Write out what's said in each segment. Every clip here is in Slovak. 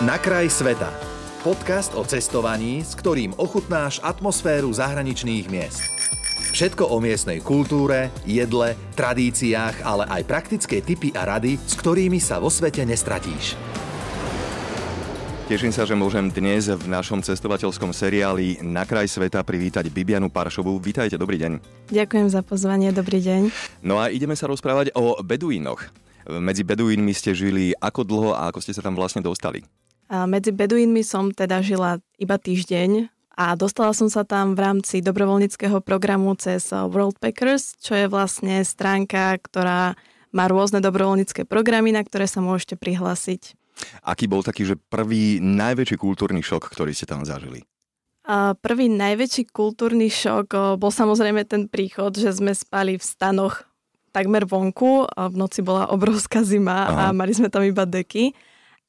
Na kraj sveta. Podcast o cestovaní, s ktorým ochutnáš atmosféru zahraničných miest. Všetko o miestnej kultúre, jedle, tradíciách, ale aj praktické tipy a rady, s ktorými sa vo svete nestratíš. Teším sa, že môžem dnes v našom cestovateľskom seriáli Na kraj sveta privítať Bibianu Paršovu. Vítajte, dobrý deň. Ďakujem za pozvanie, dobrý deň. No a ideme sa rozprávať o Beduínoch. Medzi Beduínmi ste žili ako dlho a ako ste sa tam vlastne dostali? A medzi Beduínmi som teda žila iba týždeň a dostala som sa tam v rámci dobrovoľníckého programu cez eh, World Packers, čo je vlastne stránka, ktorá má rôzne dobrovoľnícke programy, na ktoré sa môžete prihlásiť. Aký bol taký, že prvý najväčší kultúrny šok, ktorý ste tam zažili? A prvý najväčší kultúrny šok eh, bol samozrejme ten príchod, že sme spali v stanoch takmer vonku. A v noci bola obrovská zima Aha. a mali sme tam iba deky.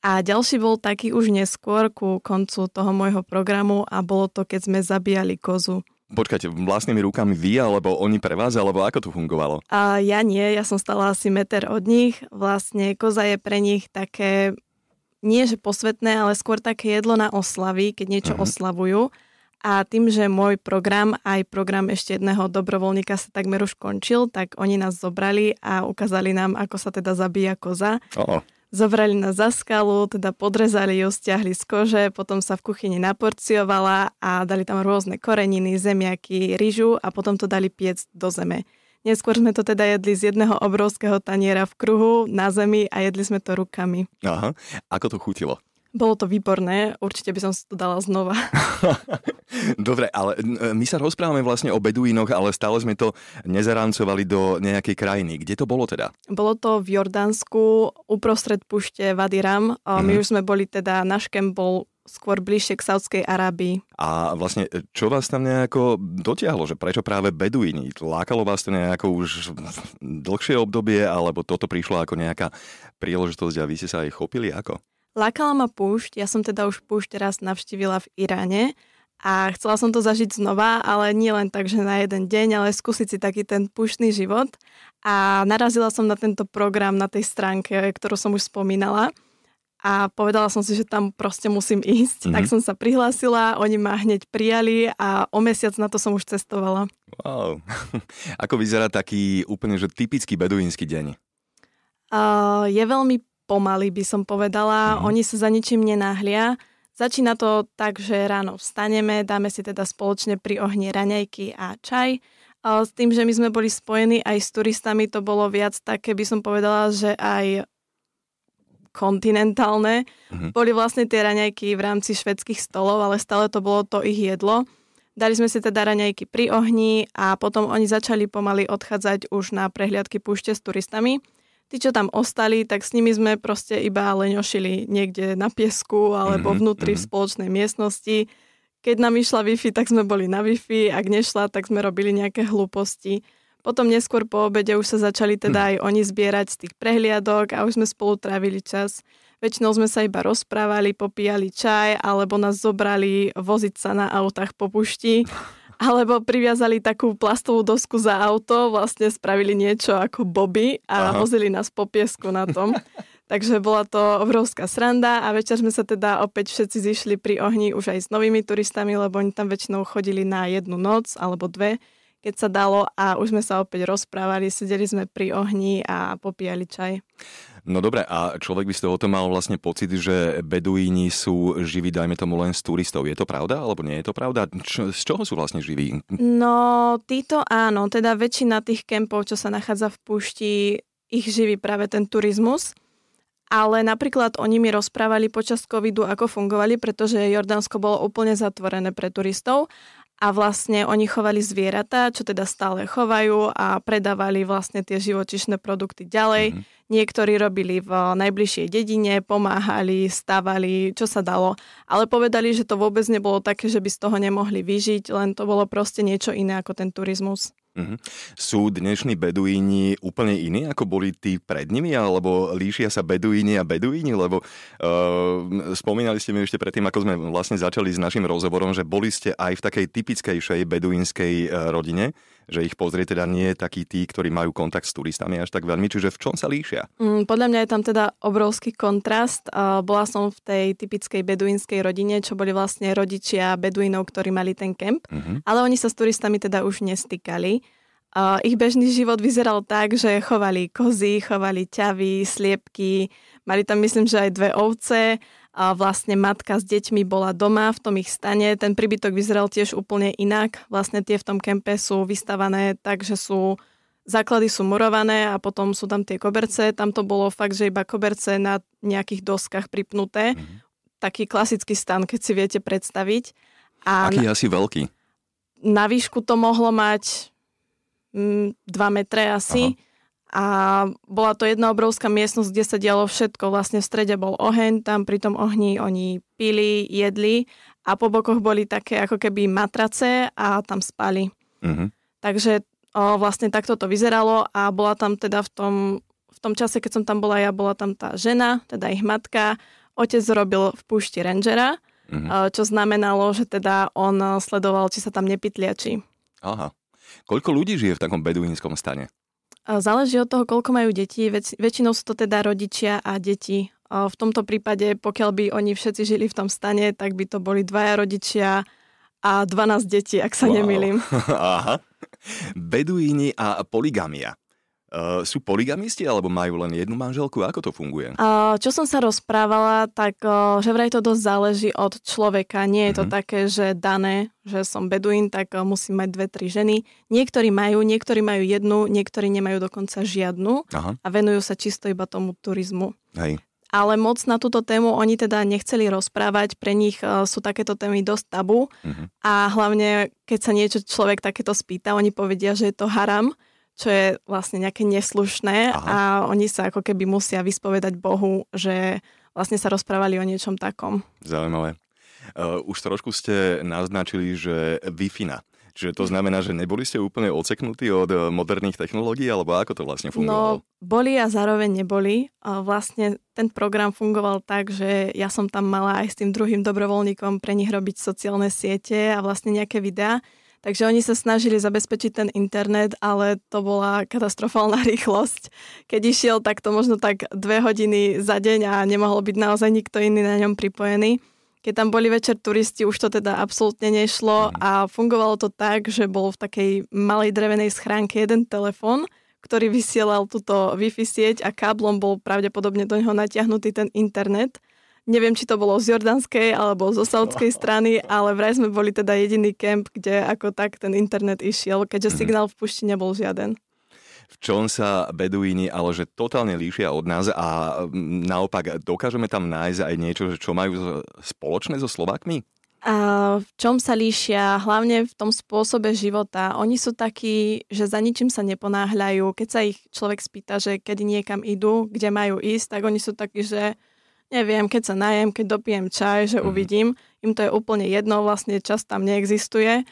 A ďalší bol taký už neskôr ku koncu toho môjho programu a bolo to, keď sme zabíjali kozu. Počkajte, vlastnými rukami vy, alebo oni pre vás, alebo ako to fungovalo? A ja nie, ja som stala asi meter od nich. Vlastne koza je pre nich také, nie že posvetné, ale skôr také jedlo na oslavy, keď niečo mm-hmm. oslavujú. A tým, že môj program, aj program ešte jedného dobrovoľníka sa takmer už končil, tak oni nás zobrali a ukázali nám, ako sa teda zabíja koza. oh zobrali na zaskalu, teda podrezali ju, stiahli z kože, potom sa v kuchyni naporciovala a dali tam rôzne koreniny, zemiaky, rýžu a potom to dali piec do zeme. Neskôr sme to teda jedli z jedného obrovského taniera v kruhu na zemi a jedli sme to rukami. Aha, ako to chutilo? Bolo to výborné, určite by som si to dala znova. Dobre, ale e, my sa rozprávame vlastne o Beduínoch, ale stále sme to nezarancovali do nejakej krajiny. Kde to bolo teda? Bolo to v Jordánsku, uprostred pušte Vadiram. My mm-hmm. už sme boli teda, náš kem bol skôr bližšie k Saudskej Arábii. A vlastne, e, čo vás tam nejako dotiahlo? Že prečo práve Beduíni? Lákalo vás to nejako už dlhšie obdobie, alebo toto prišlo ako nejaká príležitosť a vy ste sa aj chopili? Ako? Lákala ma púšť, ja som teda už púšť raz navštívila v Iráne a chcela som to zažiť znova, ale nie len tak, že na jeden deň, ale skúsiť si taký ten púštny život. A narazila som na tento program na tej stránke, ktorú som už spomínala a povedala som si, že tam proste musím ísť. Mm-hmm. Tak mhm. som sa prihlásila, oni ma hneď prijali a o mesiac na to som už cestovala. Wow. Ako vyzerá taký úplne že typický beduínsky deň? Uh, je veľmi pomaly by som povedala. Mm. Oni sa za ničím nenáhlia. Začína to tak, že ráno vstaneme, dáme si teda spoločne pri ohni raňajky a čaj. Ale s tým, že my sme boli spojení aj s turistami, to bolo viac také, by som povedala, že aj kontinentálne. Mhm. Boli vlastne tie raňajky v rámci švedských stolov, ale stále to bolo to ich jedlo. Dali sme si teda raňajky pri ohni a potom oni začali pomaly odchádzať už na prehliadky púšte s turistami tí, čo tam ostali, tak s nimi sme proste iba leňošili niekde na piesku alebo mm-hmm, vnútri mm-hmm. v mhm. spoločnej miestnosti. Keď nám išla Wi-Fi, tak sme boli na Wi-Fi, ak nešla, tak sme robili nejaké hlúposti. Potom neskôr po obede už sa začali teda mhm. aj oni zbierať z tých prehliadok a už sme spolu trávili čas. Väčšinou sme sa iba rozprávali, popíjali čaj alebo nás zobrali voziť sa na autách po pušti Alebo priviazali takú plastovú dosku za auto, vlastne spravili niečo ako boby a Aha. vozili nás po piesku na tom. Takže bola to obrovská sranda a večer sme sa teda opäť všetci zišli pri ohni už aj s novými turistami, lebo oni tam väčšinou chodili na jednu noc alebo dve keď sa dalo a už sme sa opäť rozprávali, sedeli sme pri ohni a popíjali čaj. No dobre, a človek by z toho mal vlastne pocit, že beduíni sú živí, dajme tomu, len z turistov. Je to pravda, alebo nie je to pravda? Č- z čoho sú vlastne živí? No, títo áno, teda väčšina tých kempov, čo sa nachádza v púšti, ich živí práve ten turizmus. Ale napríklad oni mi rozprávali počas covidu, ako fungovali, pretože Jordánsko bolo úplne zatvorené pre turistov a vlastne oni chovali zvieratá, čo teda stále chovajú a predávali vlastne tie živočišné produkty ďalej. Mm-hmm. Niektorí robili v najbližšej dedine, pomáhali, stavali, čo sa dalo, ale povedali, že to vôbec nebolo také, že by z toho nemohli vyžiť, len to bolo proste niečo iné ako ten turizmus. Mm-hmm. Sú dnešní beduíni úplne iní, ako boli tí pred nimi, alebo líšia sa beduíni a beduíni? Lebo uh, spomínali ste mi ešte predtým, ako sme vlastne začali s našim rozhovorom, že boli ste aj v takej typickejšej beduínskej eh, rodine že ich pozrie teda nie takí tí, ktorí majú kontakt s turistami až tak veľmi, čiže v čom sa líšia? Mm, podľa mňa je tam teda obrovský kontrast. Bola som v tej typickej beduínskej rodine, čo boli vlastne rodičia beduínov, ktorí mali ten kemp, mm-hmm. ale oni sa s turistami teda už nestýkali. Uh, ich bežný život vyzeral tak, že chovali kozy, chovali ťavy, sliepky, mali tam myslím, že aj dve ovce a vlastne matka s deťmi bola doma v tom ich stane. Ten príbytok vyzeral tiež úplne inak. Vlastne tie v tom kempe sú vystavané tak, že sú základy sú murované a potom sú tam tie koberce. Tam to bolo fakt, že iba koberce na nejakých doskách pripnuté. Mm-hmm. Taký klasický stan, keď si viete predstaviť. A Aký je asi veľký? Na výšku to mohlo mať 2 mm, metre asi. Aha. A bola to jedna obrovská miestnosť, kde sa dialo všetko. Vlastne v strede bol oheň, tam pri tom ohni oni pili, jedli a po bokoch boli také ako keby matrace a tam spali. Uh-huh. Takže o, vlastne takto to vyzeralo a bola tam teda v tom, v tom čase, keď som tam bola ja, bola tam tá žena, teda ich matka. Otec robil v púšti rangera, uh-huh. čo znamenalo, že teda on sledoval, či sa tam nepytliači. Aha. Koľko ľudí žije v takom beduínskom stane? Záleží od toho, koľko majú deti. Väč- väčšinou sú to teda rodičia a deti. V tomto prípade, pokiaľ by oni všetci žili v tom stane, tak by to boli dvaja rodičia a 12 detí, ak sa wow. nemýlim. Aha. Beduíni a poligamia. Uh, sú poligamisti alebo majú len jednu manželku? Ako to funguje? Uh, čo som sa rozprávala, tak uh, že vraj to dosť záleží od človeka. Nie je to uh-huh. také, že dané, že som beduín, tak uh, musím mať dve, tri ženy. Niektorí majú, niektorí majú jednu, niektorí nemajú dokonca žiadnu Aha. a venujú sa čisto iba tomu turizmu. Hej. Ale moc na túto tému oni teda nechceli rozprávať, pre nich uh, sú takéto témy dosť tabu uh-huh. a hlavne keď sa niečo človek takéto spýta, oni povedia, že je to haram, čo je vlastne nejaké neslušné Aha. a oni sa ako keby musia vyspovedať Bohu, že vlastne sa rozprávali o niečom takom. Zaujímavé. Uh, už trošku ste naznačili, že wi Čiže to znamená, že neboli ste úplne odseknutí od e, moderných technológií, alebo ako to vlastne no, fungovalo? No, boli a zároveň neboli. E, vlastne ten program fungoval tak, že ja som tam mala aj s tým druhým dobrovoľníkom pre nich robiť sociálne siete a vlastne nejaké videá. Takže oni sa snažili zabezpečiť ten internet, ale to bola katastrofálna rýchlosť. Keď išiel, tak to možno tak dve hodiny za deň a nemohol byť naozaj nikto iný na ňom pripojený. Keď tam boli večer turisti, už to teda absolútne nešlo mhm. a fungovalo to tak, že bol v takej malej drevenej schránke jeden telefón, ktorý vysielal túto Wi-Fi sieť a káblom bol pravdepodobne do neho natiahnutý ten internet Neviem, či to bolo z jordanskej alebo zo saudskej strany, ale vraj sme boli teda jediný kemp, kde ako tak ten internet išiel, keďže mhm. signál v pušti nebol žiaden v čom sa beduíni ale že totálne líšia od nás a naopak dokážeme tam nájsť aj niečo, čo majú spoločné so Slovakmi? A v čom sa líšia? Hlavne v tom spôsobe života. Oni sú takí, že za ničím sa neponáhľajú. Keď sa ich človek spýta, že kedy niekam idú, kde majú ísť, tak oni sú takí, že neviem, keď sa najem, keď dopijem čaj, že mm. uvidím. Im to je úplne jedno, vlastne čas tam neexistuje.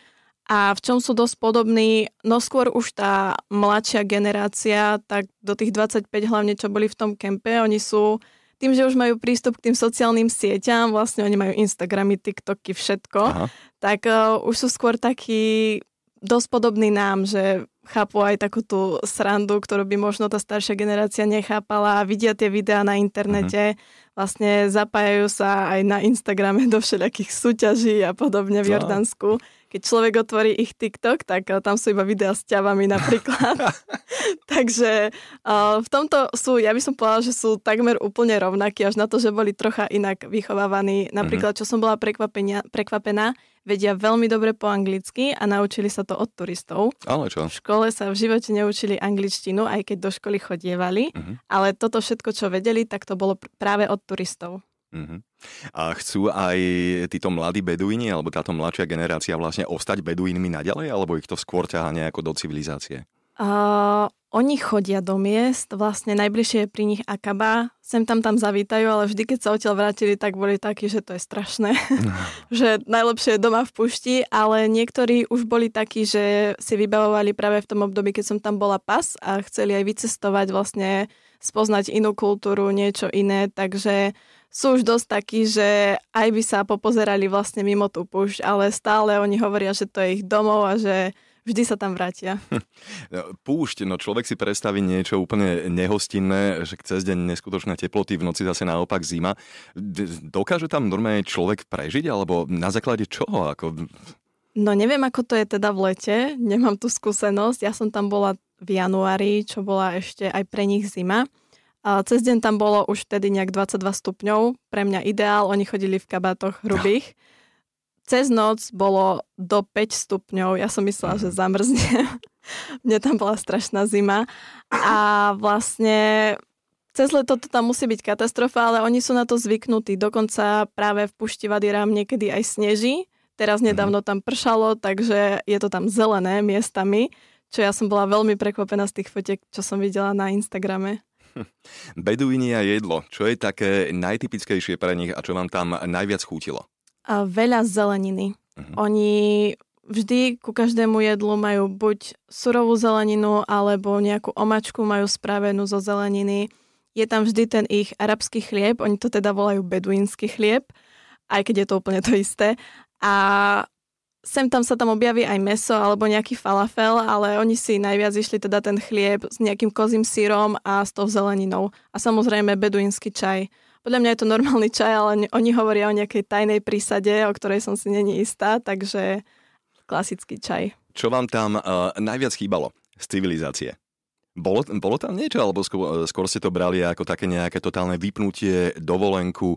A v čom sú dosť podobní, no skôr už tá mladšia generácia, tak do tých 25 hlavne, čo boli v tom kempe, oni sú tým, že už majú prístup k tým sociálnym sieťam, vlastne oni majú Instagramy, TikToky, všetko, Aha. tak uh, už sú skôr takí dosť podobní nám, že chápu aj takú tú srandu, ktorú by možno tá staršia generácia nechápala. A Vidia tie videá na internete, mm-hmm. vlastne zapájajú sa aj na Instagrame do všelijakých súťaží a podobne v Jordánsku. Keď človek otvorí ich TikTok, tak eh, tam sú iba videá s ťavami napríklad. Takže eh, v tomto sú, ja by som povedala, že sú takmer úplne rovnakí, až na to, že boli trocha inak vychovávaní. Napríklad, mhm. čo som bola prekvapená, vedia veľmi dobre po anglicky a naučili sa to od turistov. Ale čo? V škole škole sa v živote neučili angličtinu, aj keď do školy chodievali, uh-huh. ale toto všetko, čo vedeli, tak to bolo pr- práve od turistov. Uh-huh. A chcú aj títo mladí beduíni, alebo táto mladšia generácia vlastne ostať beduínmi naďalej, alebo ich to skôr ťaha nejako do civilizácie? Uh, oni chodia do miest, vlastne najbližšie je pri nich Akaba, sem tam tam zavítajú, ale vždy, keď sa odtiaľ vrátili, tak boli takí, že to je strašné, no. že najlepšie je doma v pušti, ale niektorí už boli takí, že si vybavovali práve v tom období, keď som tam bola pas a chceli aj vycestovať, vlastne spoznať inú kultúru, niečo iné, takže sú už dosť takí, že aj by sa popozerali vlastne mimo tú pušť, ale stále oni hovoria, že to je ich domov a že vždy sa tam vrátia. No, púšť, no človek si predstaví niečo úplne nehostinné, že cez deň neskutočné teploty, v noci zase naopak zima. Dokáže tam normálne človek prežiť, alebo na základe čoho? Ako... No neviem, ako to je teda v lete, nemám tú skúsenosť. Ja som tam bola v januári, čo bola ešte aj pre nich zima. A cez deň tam bolo už vtedy nejak 22 stupňov, pre mňa ideál, oni chodili v kabátoch hrubých. No Cez noc bolo do 5 stupňov, ja som myslela, že mhm. zamrzne. Mne tam bola strašná zima a vlastne cez leto to tam musí byť katastrofa, ale oni sú na to zvyknutí. Dokonca práve v Pušti Vadirám niekedy aj sneží. Teraz mhm. nedávno tam pršalo, takže je to tam zelené miestami, čo ja som bola veľmi prekvapená z tých fotiek, čo som videla na Instagrame. Beduíni a jedlo. Čo je také najtypickejšie pre nich a čo vám tam najviac chútilo? veľa zeleniny. Uh-huh. Oni vždy ku každému jedlu majú buď surovú zeleninu, alebo nejakú omačku majú spravenú zo zeleniny. Je tam vždy ten ich arabský chlieb, oni to teda volajú beduínsky chlieb, aj keď je to úplne to isté. A sem tam sa tam objaví aj meso alebo nejaký falafel, ale oni si najviac išli teda ten chlieb s nejakým kozím sírom a s tou zeleninou. A samozrejme beduínsky čaj. Podľa mňa je to normálny čaj, ale oni hovoria o nejakej tajnej prísade, o ktorej som si není istá, takže klasický čaj. Čo vám tam uh, najviac chýbalo z civilizácie? Bolo, bolo tam niečo, alebo skôr, eh, skôr ste to brali ako také nejaké totálne vypnutie, dovolenku?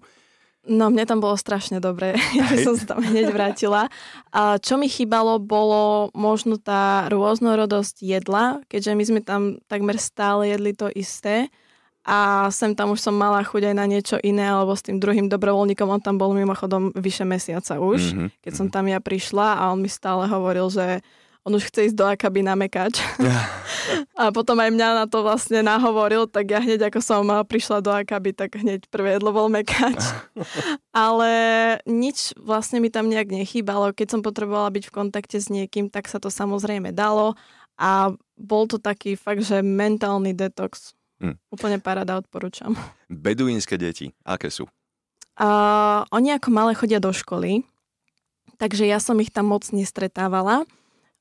No, mne tam bolo strašne dobre. Ja by som sa tam hneď vrátila. A čo mi chýbalo, bolo možno tá rôznorodosť jedla, keďže my sme tam takmer stále jedli to isté a sem tam už som mala chuť aj na niečo iné, alebo s tým druhým dobrovoľníkom, on tam bol mimochodom vyše mesiaca už, mm-hmm. keď mhm. som tam ja prišla a on mi stále hovoril, že on už chce ísť do Akaby na mekač. Yeah. a potom aj mňa na to vlastne nahovoril, tak ja hneď ako som prišla do Akaby, tak hneď prvé jedlo bol mekač. Ale nič vlastne mi tam nejak nechýbalo. Keď som potrebovala byť v kontakte s niekým, tak sa to samozrejme dalo a bol to taký fakt, že mentálny detox. Mm. Úplne parada, odporúčam. Beduínske deti, aké sú? Uh, oni ako malé chodia do školy, takže ja som ich tam moc nestretávala.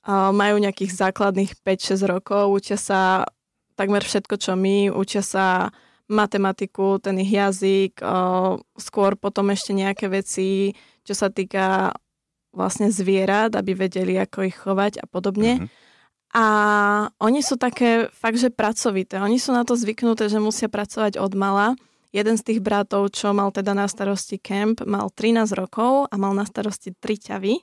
Uh, majú nejakých základných 5-6 rokov, učia sa takmer všetko, čo my, učia sa matematiku, ten ich jazyk, uh, skôr potom ešte nejaké veci, čo sa týka vlastne zvierat, aby vedeli, ako ich chovať a podobne. Mm-hmm. A oni sú také fakt, že pracovité. Oni sú na to zvyknuté, že musia pracovať od mala. Jeden z tých bratov, čo mal teda na starosti kemp, mal 13 rokov a mal na starosti tri ťavy,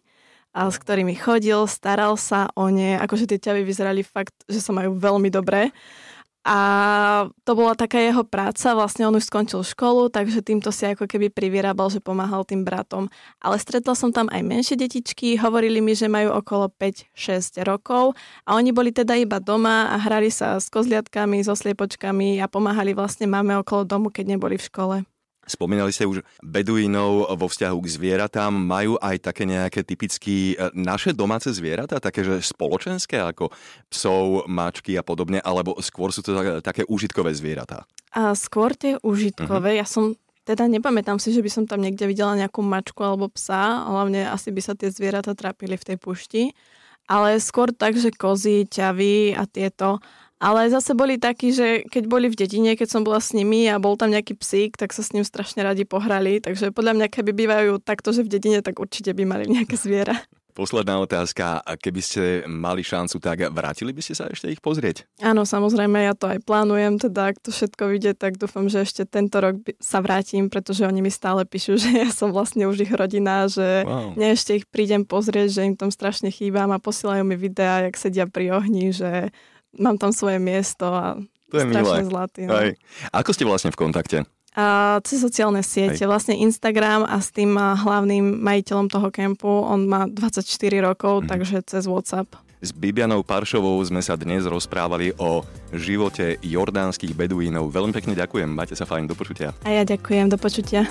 a s no. ktorými chodil, staral sa o ne. Akože tie ťavy vyzerali fakt, že sa majú veľmi dobre. A to bola taká jeho práca, vlastne on už skončil školu, takže týmto si ako keby privyrábal, že pomáhal tým bratom. Ale stretla som tam aj menšie detičky, hovorili mi, že majú okolo 5-6 rokov a oni boli teda iba doma a hrali sa s kozliatkami, so sliepočkami a pomáhali vlastne máme okolo domu, keď neboli v škole. Spomínali ste už beduínov vo vzťahu k zvieratám. Majú aj také nejaké typické e, naše domáce zvieratá, také že spoločenské, ako psov, mačky a podobne, alebo skôr sú to také užitkové zvieratá? A skôr tie užitkové. Uh-huh. Ja som teda nepamätám si, že by som tam niekde videla nejakú mačku alebo psa, hlavne asi by sa tie zvieratá trápili v tej pušti, ale skôr tak, že kozy, ťavy a tieto. Ale zase boli takí, že keď boli v dedine, keď som bola s nimi a bol tam nejaký psík, tak sa s ním strašne radi pohrali. Takže podľa mňa, keby bývajú takto, že v dedine, tak určite by mali nejaké zviera. Posledná otázka. A keby ste mali šancu, tak vrátili by ste sa ešte ich pozrieť? Áno, samozrejme, ja to aj plánujem, teda ak to všetko vyjde, tak dúfam, že ešte tento rok sa vrátim, pretože oni mi stále píšu, že ja som vlastne už ich rodina, že wow. ne ešte ich prídem pozrieť, že im tam strašne chýbam a posielajú mi videá, jak sedia pri ohni, že mám tam svoje miesto a to je strašne milé. zlatý. No. Aj. Ako ste vlastne v kontakte? A, cez sociálne siete, Hej. vlastne Instagram a s tým hlavným majiteľom toho kempu, on má 24 rokov, mm. takže cez WhatsApp. S Bibianou Paršovou sme sa dnes rozprávali o živote jordánskych beduínov. Veľmi pekne ďakujem, máte sa fajn, do počutia. A ja ďakujem, do počutia.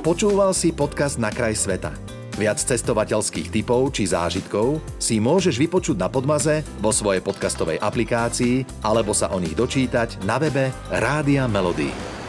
Počúval si podcast Na kraj sveta. Viac cestovateľských typov či zážitkov si môžeš vypočuť na Podmaze vo svojej podcastovej aplikácii alebo sa o nich dočítať na webe Rádia Melody.